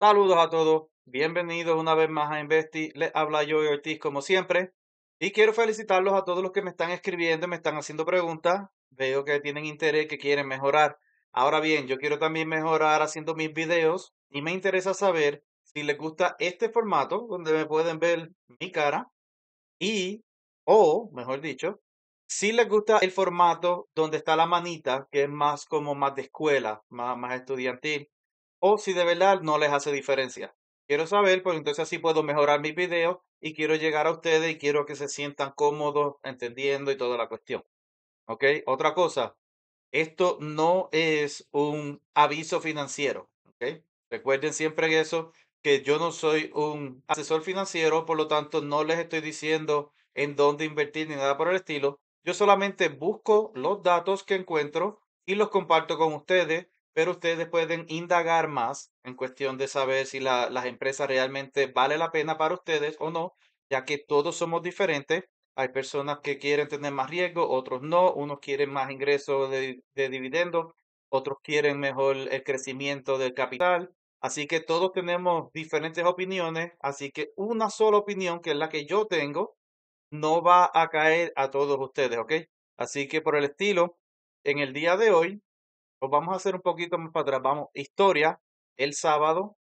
Saludos a todos, bienvenidos una vez más a Investi, les habla Joey Ortiz como siempre y quiero felicitarlos a todos los que me están escribiendo, y me están haciendo preguntas, veo que tienen interés, que quieren mejorar. Ahora bien, yo quiero también mejorar haciendo mis videos y me interesa saber si les gusta este formato donde me pueden ver mi cara y, o mejor dicho, si les gusta el formato donde está la manita, que es más como más de escuela, más, más estudiantil o si de verdad no les hace diferencia. Quiero saber, pues entonces así puedo mejorar mis videos y quiero llegar a ustedes y quiero que se sientan cómodos, entendiendo y toda la cuestión. ¿Ok? Otra cosa, esto no es un aviso financiero. ¿Ok? Recuerden siempre eso, que yo no soy un asesor financiero, por lo tanto no les estoy diciendo en dónde invertir ni nada por el estilo. Yo solamente busco los datos que encuentro y los comparto con ustedes pero ustedes pueden indagar más en cuestión de saber si las empresas realmente vale la pena para ustedes o no, ya que todos somos diferentes. Hay personas que quieren tener más riesgo, otros no, unos quieren más ingresos de, de dividendos, otros quieren mejor el crecimiento del capital. Así que todos tenemos diferentes opiniones, así que una sola opinión, que es la que yo tengo, no va a caer a todos ustedes, ¿ok? Así que por el estilo, en el día de hoy pues vamos a hacer un poquito más para atrás. Vamos, historia. El sábado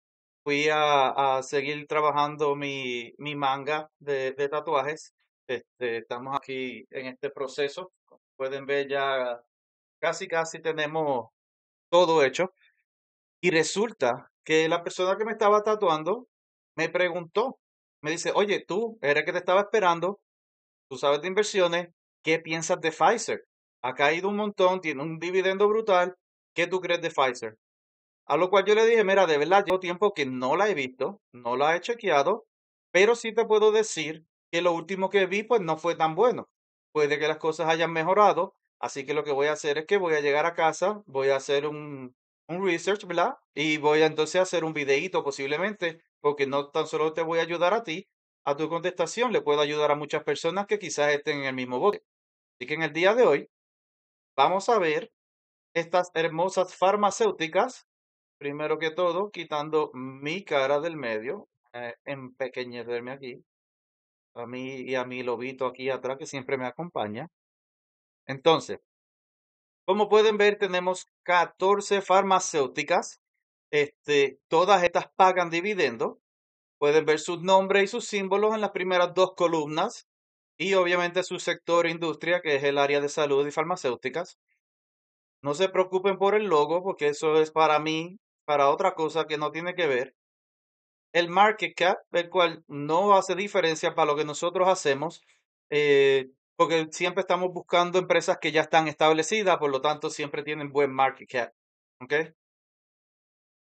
fui a, seguir trabajando mi, mi manga de, tatuajes. Este, estamos aquí en este proceso. Como pueden ver ya casi, casi tenemos todo hecho. Y resulta que la persona que me estaba tatuando me preguntó, me dice, oye, tú, era que te estaba esperando, tú sabes de inversiones, ¿qué piensas de Pfizer? Ha caído un montón, tiene un dividendo brutal, ¿qué tú crees de Pfizer? A lo cual yo le dije, mira, de verdad, llevo tiempo que no la he visto, no la he chequeado, pero sí te puedo decir que lo último que vi pues no fue tan bueno. Puede que las cosas hayan mejorado, así que lo que voy a hacer es que voy a llegar a casa, voy a hacer un, un research, ¿verdad? Y voy a entonces hacer un videíto posiblemente, porque no tan solo te voy a ayudar a ti, a tu contestación, le puedo ayudar a muchas personas que quizás estén en el mismo bote. Así que en el día de hoy vamos a ver estas hermosas farmacéuticas, primero que todo, quitando mi cara del medio, eh, aquí, a mí y a mi lobito aquí atrás que siempre me acompaña. Entonces, como pueden ver, tenemos 14 farmacéuticas. Este, todas estas pagan dividendo. Pueden ver sus nombres y sus símbolos en las primeras dos columnas y obviamente su sector industria, que es el área de salud y farmacéuticas. No se preocupen por el logo, porque eso es para mí, para otra cosa que no tiene que ver. El market cap, el cual no hace diferencia para lo que nosotros hacemos, eh, porque siempre estamos buscando empresas que ya están establecidas, por lo tanto siempre tienen buen market cap.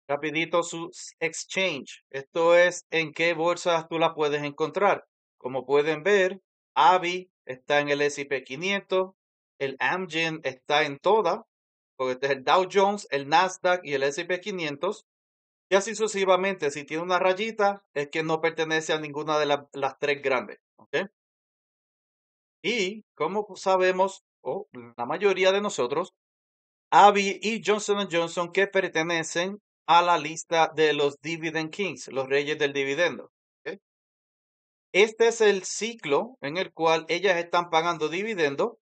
Rapidito su exchange. Esto es en qué bolsas tú las puedes encontrar. Como pueden ver, AVI está en el S&P 500, el Amgen está en toda, porque este es el Dow Jones, el Nasdaq y el S&P 500. Y así sucesivamente, si tiene una rayita, es que no pertenece a ninguna de las tres grandes. ¿okay? Y como sabemos, o la mayoría de nosotros, Avi y Johnson Johnson que pertenecen a la lista de los Dividend Kings, los reyes del dividendo. Este es el ciclo en el cual ellas están pagando dividendo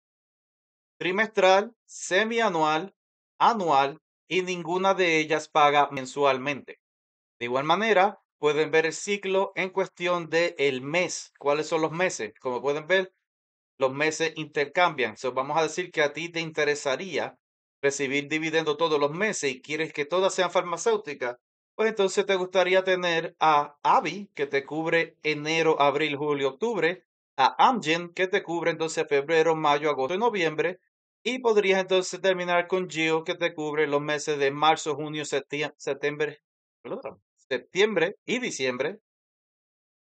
trimestral, semianual anual y ninguna de ellas paga mensualmente. De igual manera, pueden ver el ciclo en cuestión de el mes. ¿Cuáles son los meses? Como pueden ver, los meses intercambian. vamos a decir que a ti te interesaría recibir dividendos todos los meses y quieres que todas sean farmacéuticas, pues entonces te gustaría tener a ABI, que te cubre enero, abril, julio, octubre, a Amgen, que te cubre entonces febrero, mayo, agosto y noviembre, y podrías entonces terminar con GIO que te cubre los meses de marzo, junio, septiembre, septiembre y diciembre.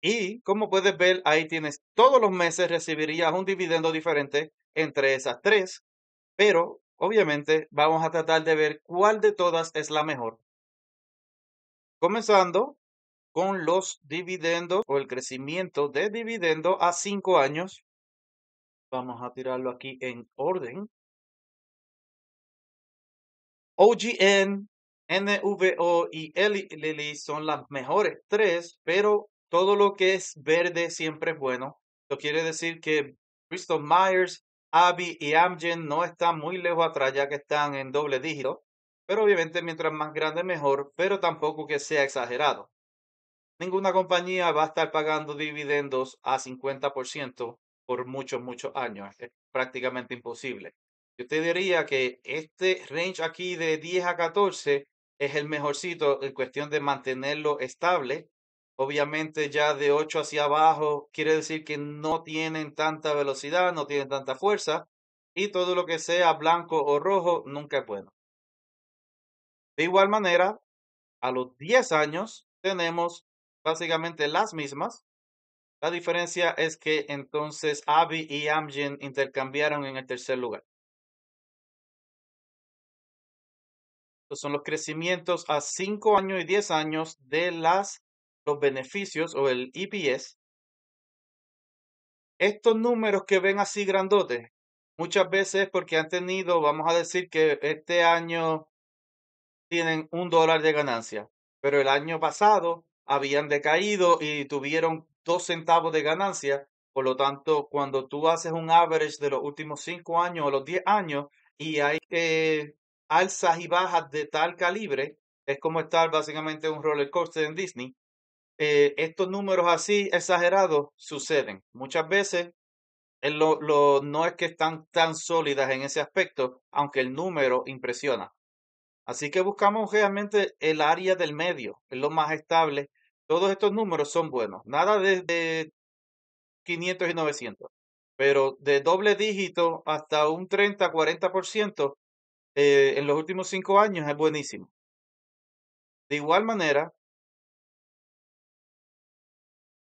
Y como puedes ver, ahí tienes todos los meses recibirías un dividendo diferente entre esas tres. Pero obviamente vamos a tratar de ver cuál de todas es la mejor. Comenzando con los dividendos o el crecimiento de dividendo a cinco años. Vamos a tirarlo aquí en orden. OGN, NVO y Lilly son las mejores tres, pero todo lo que es verde siempre es bueno. Lo quiere decir que Bristol Myers, Abby y Amgen no están muy lejos atrás ya que están en doble dígito, pero obviamente mientras más grande mejor, pero tampoco que sea exagerado. Ninguna compañía va a estar pagando dividendos a 50% por muchos, muchos años. Es prácticamente imposible usted diría que este range aquí de 10 a 14 es el mejorcito en cuestión de mantenerlo estable. Obviamente ya de 8 hacia abajo quiere decir que no tienen tanta velocidad, no tienen tanta fuerza y todo lo que sea blanco o rojo nunca es bueno. De igual manera, a los 10 años tenemos básicamente las mismas. La diferencia es que entonces Abby y Amgen intercambiaron en el tercer lugar. son los crecimientos a 5 años y 10 años de las, los beneficios o el EPS. Estos números que ven así grandotes, muchas veces porque han tenido, vamos a decir que este año tienen un dólar de ganancia, pero el año pasado habían decaído y tuvieron dos centavos de ganancia. Por lo tanto, cuando tú haces un average de los últimos cinco años o los diez años y hay que alzas y bajas de tal calibre, es como estar básicamente un roller coaster en Disney. Eh, estos números así exagerados suceden. Muchas veces eh, lo, no es que están tan sólidas en ese aspecto, aunque el número impresiona. Así que buscamos realmente el área del medio, es lo más estable. Todos estos números son buenos, nada desde 500 y 900, pero de doble dígito hasta un 30, 40% eh, en los últimos cinco años es buenísimo. De igual manera,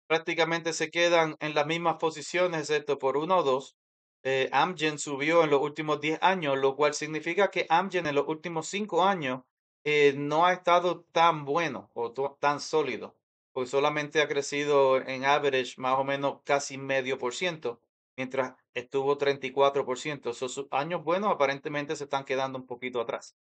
prácticamente se quedan en las mismas posiciones, excepto por uno o dos. Eh, Amgen subió en los últimos diez años, lo cual significa que Amgen en los últimos cinco años eh, no ha estado tan bueno o tan sólido, pues solamente ha crecido en average más o menos casi medio por ciento, mientras estuvo 34%. Esos años buenos aparentemente se están quedando un poquito atrás.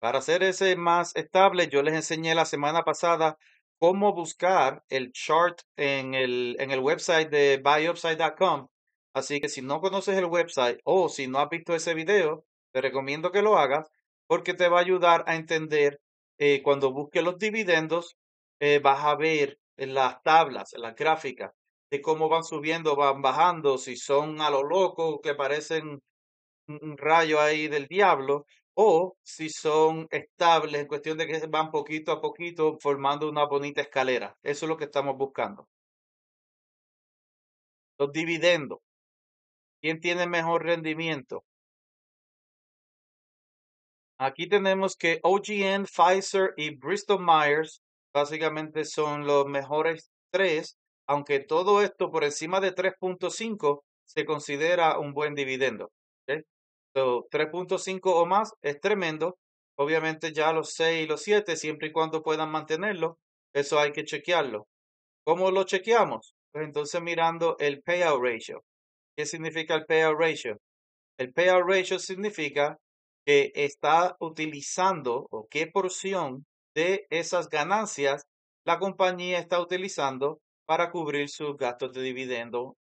Para hacer ese más estable, yo les enseñé la semana pasada cómo buscar el chart en el, en el website de buyupside.com. Así que si no conoces el website o si no has visto ese video, te recomiendo que lo hagas porque te va a ayudar a entender eh, cuando busques los dividendos, eh, vas a ver en las tablas, en las gráficas de cómo van subiendo, van bajando, si son a lo loco, que parecen un rayo ahí del diablo, o si son estables en cuestión de que van poquito a poquito formando una bonita escalera. Eso es lo que estamos buscando. Los dividendos. ¿Quién tiene mejor rendimiento? Aquí tenemos que OGN, Pfizer y Bristol Myers básicamente son los mejores tres aunque todo esto por encima de 3.5 se considera un buen dividendo. 3.5 o más es tremendo. Obviamente ya los 6 y los 7, siempre y cuando puedan mantenerlo, eso hay que chequearlo. ¿Cómo lo chequeamos? Pues entonces mirando el payout ratio. ¿Qué significa el payout ratio? El payout ratio significa que está utilizando o qué porción de esas ganancias la compañía está utilizando para cubrir sus gastos de dividendo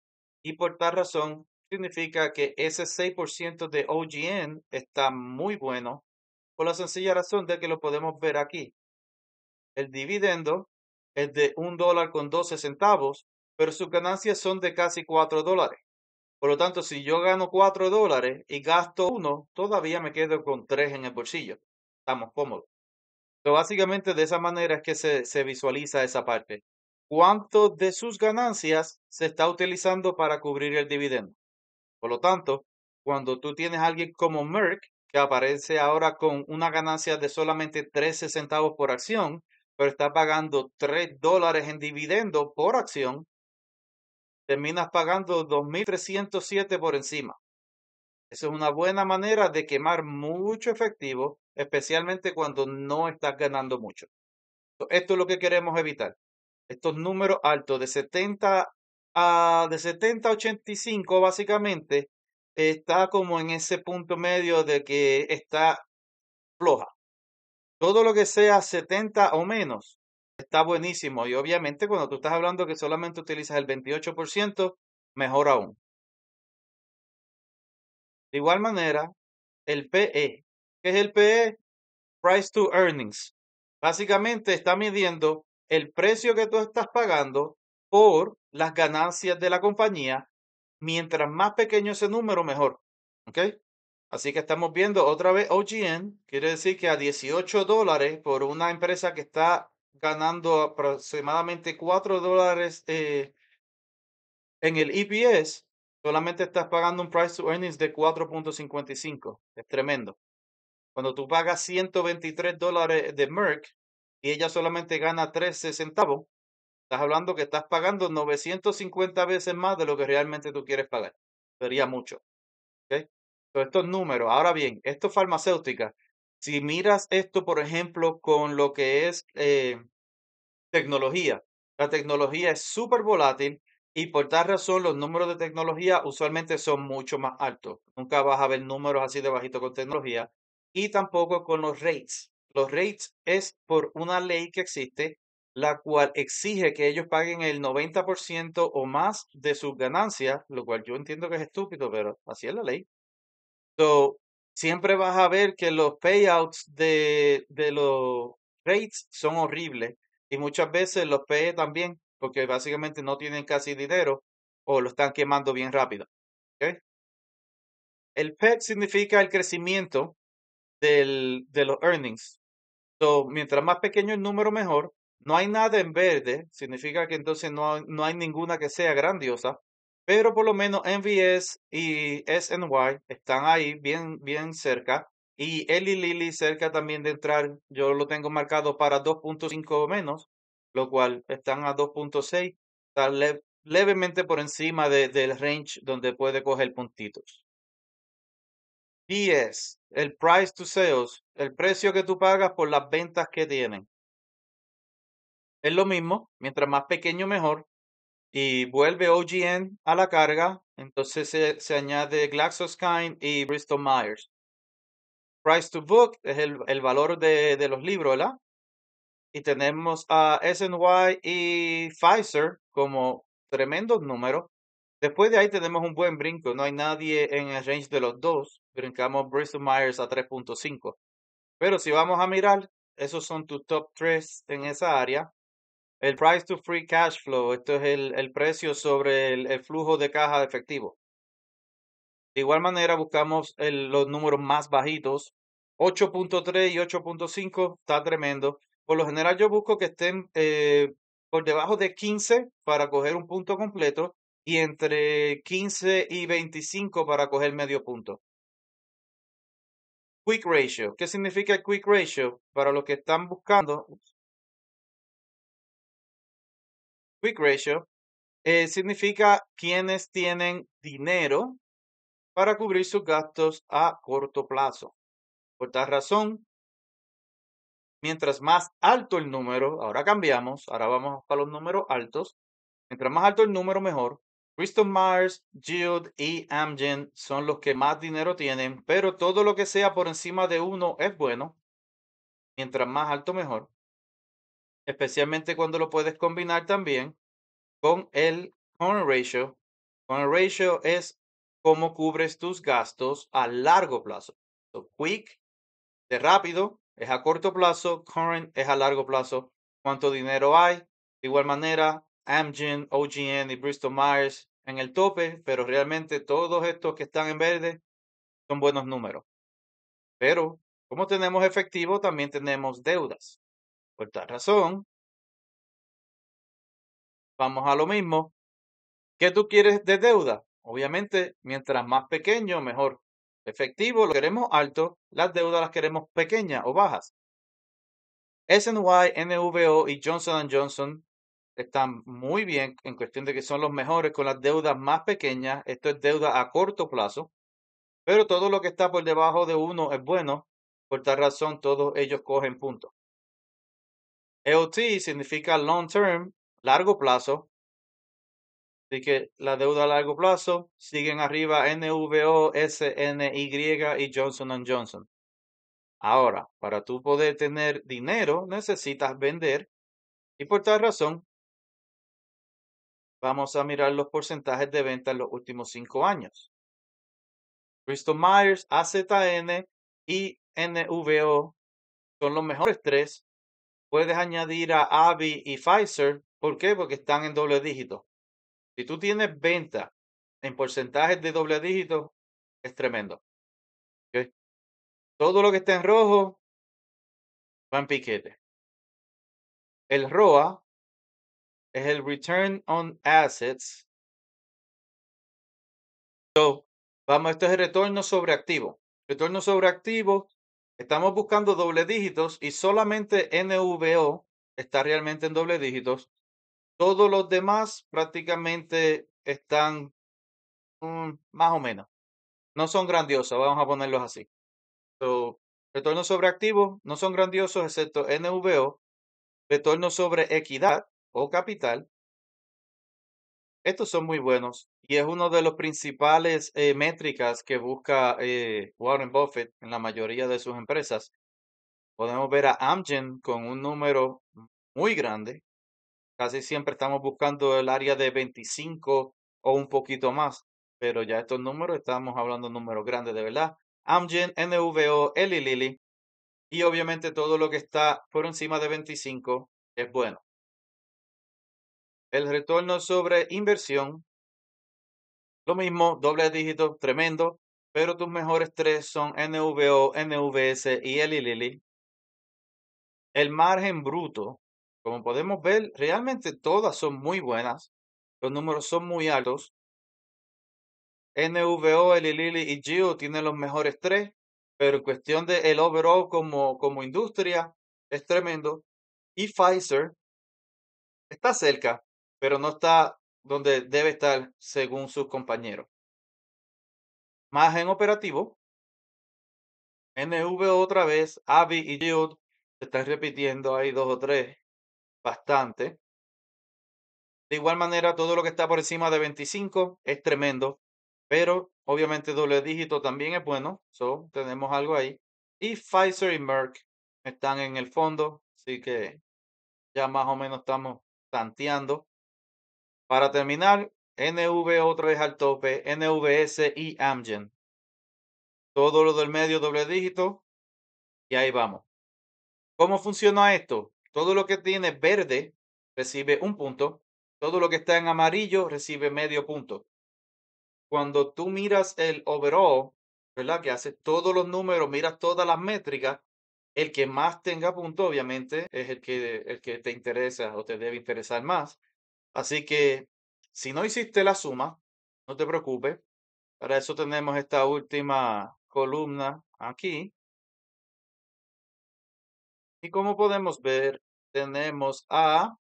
y por tal razón significa que ese 6% de OGN está muy bueno por la sencilla razón de que lo podemos ver aquí. El dividendo es de un dólar con 12 centavos, pero sus ganancias son de casi 4 dólares. Por lo tanto, si yo gano 4 dólares y gasto 1, todavía me quedo con 3 en el bolsillo. Estamos cómodos. Pero básicamente de esa manera es que se, se visualiza esa parte cuánto de sus ganancias se está utilizando para cubrir el dividendo. Por lo tanto, cuando tú tienes a alguien como Merck, que aparece ahora con una ganancia de solamente 13 centavos por acción, pero está pagando 3 dólares en dividendo por acción, terminas pagando 2.307 por encima. Esa es una buena manera de quemar mucho efectivo, especialmente cuando no estás ganando mucho. Esto es lo que queremos evitar estos números altos de 70 a de 70 a 85 básicamente está como en ese punto medio de que está floja. Todo lo que sea 70 o menos está buenísimo y obviamente cuando tú estás hablando que solamente utilizas el 28%, mejor aún. De igual manera, el PE. ¿Qué es el PE? Price to Earnings. Básicamente está midiendo el precio que tú estás pagando por las ganancias de la compañía. Mientras más pequeño ese número, mejor. ¿Ok? Así que estamos viendo otra vez OGN, quiere decir que a 18 dólares por una empresa que está ganando aproximadamente 4 dólares eh, en el EPS, solamente estás pagando un price to earnings de 4.55. Es tremendo. Cuando tú pagas 123 dólares de Merck, y ella solamente gana 13 centavos, estás hablando que estás pagando 950 veces más de lo que realmente tú quieres pagar. Sería mucho. estos números, ahora bien, esto farmacéutica, si miras esto, por ejemplo, con lo que es eh, tecnología, la tecnología es súper volátil y por tal razón los números de tecnología usualmente son mucho más altos. Nunca vas a ver números así de bajito con tecnología y tampoco con los rates. Los rates es por una ley que existe, la cual exige que ellos paguen el 90% o más de sus ganancias, lo cual yo entiendo que es estúpido, pero así es la ley. So, siempre vas a ver que los payouts de, de los rates son horribles y muchas veces los PE también, porque básicamente no tienen casi dinero o lo están quemando bien rápido. El PEP e significa el crecimiento de los earnings. So, mientras más pequeño el número, mejor. No hay nada en verde, significa que entonces no, no hay ninguna que sea grandiosa, pero por lo menos NVS y SNY están ahí bien, bien cerca. Y Eli Lili cerca también de entrar, yo lo tengo marcado para 2.5 o menos, lo cual están a 2.6, está levemente por encima del range donde puede coger puntitos. PS, el price to sales, el precio que tú pagas por las ventas que tienen. Es lo mismo, mientras más pequeño mejor. Y vuelve OGN a la carga, entonces se, se añade GlaxoSmithKline y Bristol Myers. Price to book es el, valor de, de, los libros, ¿verdad? Y tenemos a SNY y Pfizer como tremendos números. Después de ahí tenemos un buen brinco, no hay nadie en el range de los dos brincamos Bristol Myers a 3.5. Pero si vamos a mirar, esos son tus top 3 en esa área. El price to free cash flow, esto es el, precio sobre el, flujo de caja de efectivo. De igual manera, buscamos los números más bajitos. 8.3 y 8.5 está tremendo. Por lo general, yo busco que estén eh, por debajo de 15 para coger un punto completo y entre 15 y 25 para coger medio punto. Quick Ratio. ¿Qué significa el Quick Ratio? Para los que están buscando. Quick Ratio eh, significa quienes tienen dinero para cubrir sus gastos a corto plazo. Por tal razón, mientras más alto el número, ahora cambiamos, ahora vamos a los números altos, mientras más alto el número mejor, Kristen Mars, Jude y Amgen son los que más dinero tienen, pero todo lo que sea por encima de uno es bueno. Mientras más alto, mejor. Especialmente cuando lo puedes combinar también con el Current Ratio. Current Ratio es cómo cubres tus gastos a largo plazo. quick, de rápido, es a corto plazo. Current es a largo plazo. Cuánto dinero hay. De igual manera, Amgen, OGN y Bristol Myers en el tope, pero realmente todos estos que están en verde son buenos números. Pero como tenemos efectivo, también tenemos deudas. Por tal razón, vamos a lo mismo. ¿Qué tú quieres de deuda? Obviamente, mientras más pequeño, mejor. Efectivo lo queremos alto, las deudas las queremos pequeñas o bajas. SNY, NVO y Johnson Johnson están muy bien en cuestión de que son los mejores con las deudas más pequeñas. Esto es deuda a corto plazo. Pero todo lo que está por debajo de uno es bueno. Por tal razón, todos ellos cogen puntos. EOT significa long term, largo plazo. Así que la deuda a largo plazo siguen arriba NVO, SNY y Johnson Johnson. Ahora, para tú poder tener dinero, necesitas vender y por tal razón, Vamos a mirar los porcentajes de venta en los últimos cinco años. Bristol Myers, AZN y NVO son los mejores tres. Puedes añadir a Avi y Pfizer. ¿Por qué? Porque están en doble dígito. Si tú tienes venta en porcentajes de doble dígito, es tremendo. Todo lo que está en rojo va en piquete. El ROA es el return on assets. So, vamos, esto es el retorno sobre activo. Retorno sobre activo, estamos buscando doble dígitos y solamente NVO está realmente en doble dígitos. Todos los demás prácticamente están mm, más o menos. No son grandiosos, vamos a ponerlos así. So, sobre activo. no son grandiosos excepto NVO. Retorno sobre equidad o capital. Estos son muy buenos y es uno de los principales eh, métricas que busca eh, Warren Buffett en la mayoría de sus empresas. Podemos ver a Amgen con un número muy grande. Casi siempre estamos buscando el área de 25 o un poquito más, pero ya estos números estamos hablando de números grandes de verdad. Amgen, NVO, Eli Lilly y obviamente todo lo que está por encima de 25 es bueno el retorno sobre inversión, lo mismo, doble dígito, tremendo, pero tus mejores tres son NVO, NVS y Lilili. El margen bruto, como podemos ver, realmente todas son muy buenas. Los números son muy altos. NVO, Lilili y Gio tienen los mejores tres, pero en cuestión de overall como, como industria, es tremendo. Y Pfizer está cerca, pero no está donde debe estar según sus compañeros. Más en operativo, NV otra vez, Avi y Jude se están repitiendo, ahí dos o tres, bastante. De igual manera, todo lo que está por encima de 25 es tremendo, pero obviamente doble dígito también es bueno, so tenemos algo ahí. Y Pfizer y Merck están en el fondo, así que ya más o menos estamos tanteando. Para terminar, NV otra vez al tope, NVS y Amgen. Todo lo del medio doble dígito y ahí vamos. ¿Cómo funciona esto? Todo lo que tiene verde recibe un punto, todo lo que está en amarillo recibe medio punto. Cuando tú miras el overall, ¿verdad? Que hace todos los números, miras todas las métricas, el que más tenga punto obviamente es el que, el que te interesa o te debe interesar más. Así que si no hiciste la suma, no te preocupes. Para eso tenemos esta última columna aquí. Y como podemos ver, tenemos a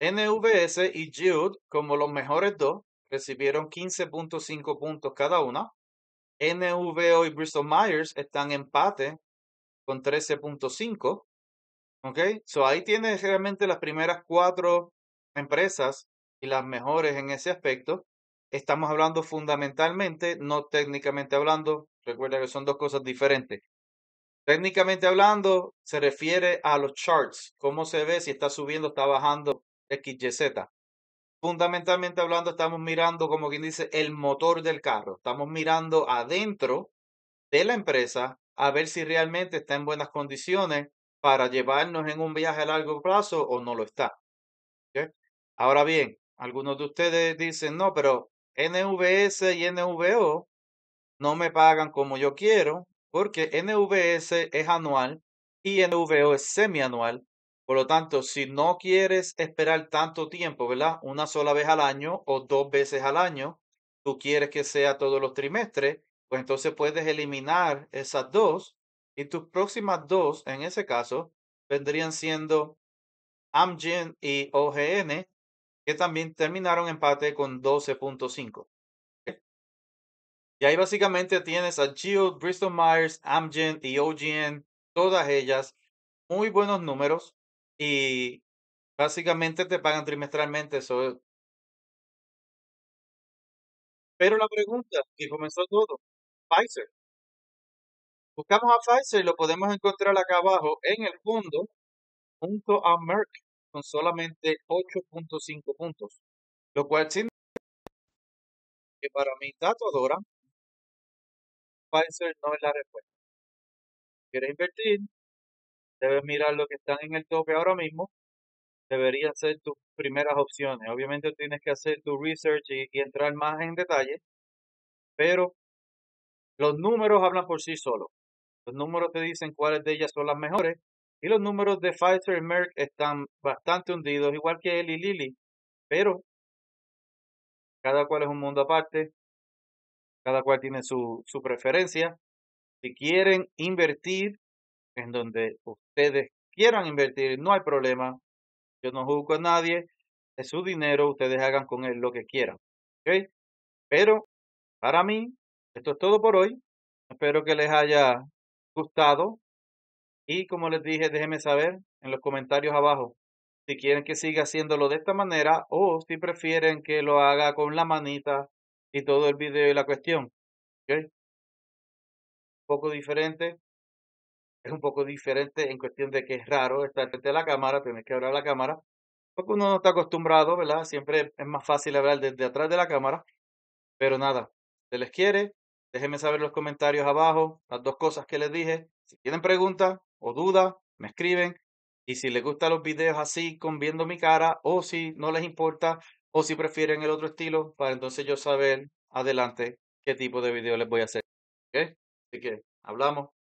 NVS y Jude como los mejores dos. Recibieron 15.5 puntos cada una. NVO y Bristol Myers están en empate con 13.5. ¿Ok? So ahí tienes realmente las primeras cuatro empresas y las mejores en ese aspecto. Estamos hablando fundamentalmente, no técnicamente hablando, recuerda que son dos cosas diferentes. Técnicamente hablando, se refiere a los charts, cómo se ve si está subiendo, está bajando XYZ. Fundamentalmente hablando, estamos mirando, como quien dice, el motor del carro. Estamos mirando adentro de la empresa a ver si realmente está en buenas condiciones para llevarnos en un viaje a largo plazo o no lo está. Ahora bien, algunos de ustedes dicen, no, pero NVS y NVO no me pagan como yo quiero, porque NVS es anual y NVO es semianual. Por lo tanto, si no quieres esperar tanto tiempo, ¿verdad? Una sola vez al año o dos veces al año, tú quieres que sea todos los trimestres, pues entonces puedes eliminar esas dos y tus próximas dos, en ese caso, vendrían siendo Amgen y OGN, también terminaron empate con 12.5. Y ahí básicamente tienes a Gio, Bristol Myers, Amgen y OGN, todas ellas muy buenos números y básicamente te pagan trimestralmente. Eso. Pero la pregunta, que comenzó todo, Pfizer. Buscamos a Pfizer, lo podemos encontrar acá abajo en el fondo, junto a Merck con solamente 8.5 puntos, lo cual significa que para mi tatuadora, Pfizer no es la respuesta. ¿Quieres invertir? Debes mirar lo que están en el tope ahora mismo. Deberían ser tus primeras opciones. Obviamente tienes que hacer tu research y, y entrar más en detalle, pero los números hablan por sí solos. Los números te dicen cuáles de ellas son las mejores y los números de Pfizer y Merck están bastante hundidos, igual que él y Lilly. Pero cada cual es un mundo aparte, cada cual tiene su, su preferencia. Si quieren invertir en donde ustedes quieran invertir, no hay problema. Yo no juzgo a nadie. Es su dinero, ustedes hagan con él lo que quieran. Pero para mí, esto es todo por hoy. Espero que les haya gustado y como les dije, déjenme saber en los comentarios abajo si quieren que siga haciéndolo de esta manera o si prefieren que lo haga con la manita y todo el video y la cuestión. Un poco diferente. Es un poco diferente en cuestión de que es raro estar frente a la cámara, tener que hablar a la cámara, porque uno no está acostumbrado, ¿verdad? Siempre es más fácil hablar desde atrás de la cámara. Pero nada, se les quiere. Déjenme saber en los comentarios abajo las dos cosas que les dije. Si tienen preguntas, o dudas, me escriben. Y si les gustan los videos así, con viendo mi cara, o si no les importa, o si prefieren el otro estilo, para entonces yo saber adelante qué tipo de video les voy a hacer. Así que hablamos.